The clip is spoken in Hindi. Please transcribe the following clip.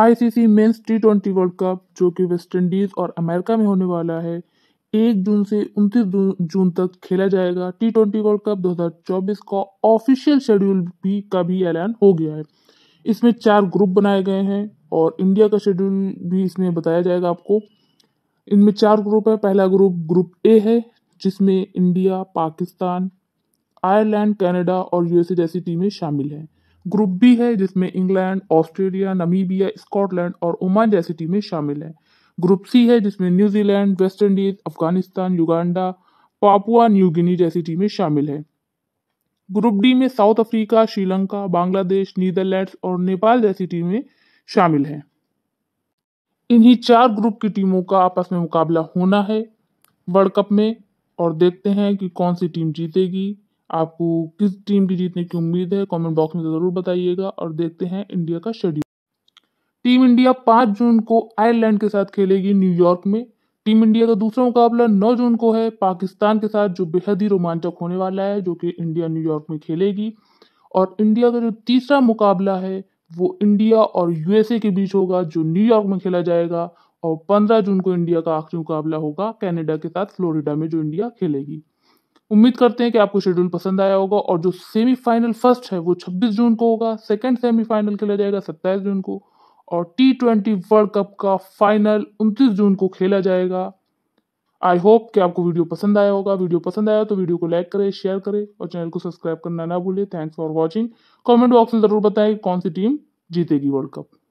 ICC men's T twenty world cup जो कि वेस्ट इंडीज़ और अमेरिका में होने वाला है एक जून से उनतीस जून तक खेला जाएगा टी ट्वेंटी वर्ल्ड कप 2024 का ऑफिशियल शेड्यूल भी का भी ऐलान हो गया है इसमें चार ग्रुप बनाए गए हैं और इंडिया का शेड्यूल भी इसमें बताया जाएगा आपको इनमें चार ग्रुप है पहला ग्रुप ग्रुप ए है जिसमें इंडिया पाकिस्तान आयरलैंड कनाडा और यूएसए जैसी टीमें शामिल हैं ग्रुप बी है जिसमें इंग्लैंड ऑस्ट्रेलिया नमीबिया स्कॉटलैंड और ओमान जैसी टीमें शामिल हैं ग्रुप सी है जिसमें New Zealand West Indies Afghanistan Uganda Papua New Guinea जैसी टीमें शामिल हैं ग्रुप डी में South Africa Sri Lanka Bangladesh Netherlands और नेपाल जैसी टीमें शामिल हैं इन्हीं चार ग्रुप की टीमों का आपस में मुकाबला होना है वर्ल्ड कप में और देखते हैं कि कौन सी टीम जीतेगी आपको किस टीम की जीतने की उम्मीद है कमेंट बॉक्स में तो ज़रूर बताइएगा और देखते हैं इंडिया का शेड्यूल टीम इंडिया पाँच जून को आयरलैंड के साथ खेलेगी न्यूयॉर्क में टीम इंडिया का दूसरा मुकाबला 9 जून को है पाकिस्तान के साथ जो बेहद ही रोमांचक होने वाला है जो कि इंडिया न्यूयॉर्क में खेलेगी और इंडिया का जो तीसरा मुकाबला है वो इंडिया और यूएसए के बीच होगा जो न्यूयॉर्क में खेला जाएगा और 15 जून को इंडिया का आखिरी मुकाबला होगा कनाडा के साथ फ्लोरिडा में जो इंडिया खेलेगी उम्मीद करते हैं कि आपको शेड्यूल पसंद आया होगा और जो सेमीफाइनल फर्स्ट है वो 26 जून को होगा सेकंड सेमीफाइनल खेला जाएगा 27 जून को और टी ट्वेंटी वर्ल्ड कप का फाइनल 29 जून को खेला जाएगा आई होप कि आपको वीडियो पसंद आया होगा वीडियो पसंद आया तो वीडियो को लाइक करें शेयर करें और चैनल को सब्सक्राइब करना ना भूलें thanks for watching comment box में ज़रूर बताएं कौन सी टीम जीतेगी वर्ल्ड कप